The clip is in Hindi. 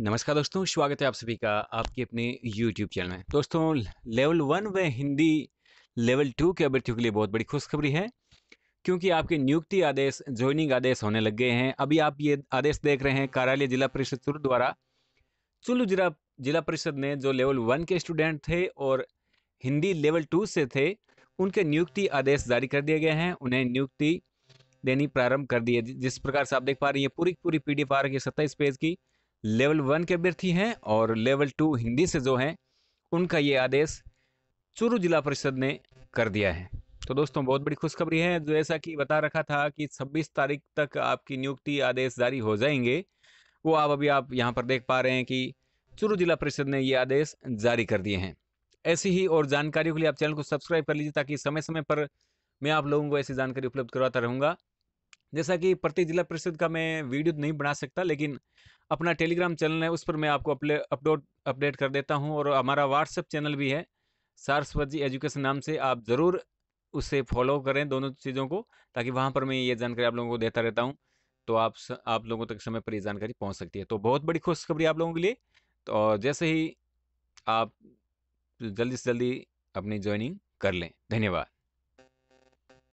नमस्कार दोस्तों स्वागत है आप सभी का आपके अपने YouTube चैनल में दोस्तों लेवल वन व हिंदी लेवल टू के अभ्यर्थियों के लिए बहुत बड़ी खुशखबरी है क्योंकि आपके नियुक्ति आदेश ज्वाइनिंग आदेश होने लग गए हैं अभी आप ये आदेश देख रहे हैं कार्यालय जिला परिषद चुरू द्वारा चुल्लू जिला जिला परिषद ने जो लेवल वन के स्टूडेंट थे और हिंदी लेवल टू से थे उनके नियुक्ति आदेश जारी कर दिए गए हैं उन्हें नियुक्ति देनी प्रारंभ कर दी है जिस प्रकार से आप देख पा रही हैं पूरी पूरी पी डी आ रही है सत्ताईस पेज की लेवल वन के अभ्यर्थी हैं और लेवल टू हिंदी से जो हैं उनका ये आदेश चूरू जिला परिषद ने कर दिया है तो दोस्तों बहुत बड़ी खुशखबरी है जो ऐसा कि बता रखा था कि 26 तारीख तक आपकी नियुक्ति आदेश जारी हो जाएंगे वो आप अभी आप यहाँ पर देख पा रहे हैं कि चूरू जिला परिषद ने ये आदेश जारी कर दिए हैं ऐसी ही और जानकारियों के लिए आप चैनल को सब्सक्राइब कर लीजिए ताकि समय समय पर मैं आप लोगों को ऐसी जानकारी उपलब्ध करवाता रहूँगा जैसा कि प्रति जिला परिषद का मैं वीडियो नहीं बना सकता लेकिन अपना टेलीग्राम चैनल है उस पर मैं आपको अपलोड अपडेट कर देता हूँ और हमारा व्हाट्सएप चैनल भी है सारस्वत जी एजुकेशन नाम से आप ज़रूर उसे फॉलो करें दोनों चीज़ों को ताकि वहाँ पर मैं ये जानकारी आप लोगों को देता रहता हूँ तो आप स, आप लोगों तक समय पर ये जानकारी पहुँच सकती है तो बहुत बड़ी खुशखबरी आप लोगों के लिए तो और जैसे ही आप जल्दी से जल्दी अपनी ज्वाइनिंग कर लें धन्यवाद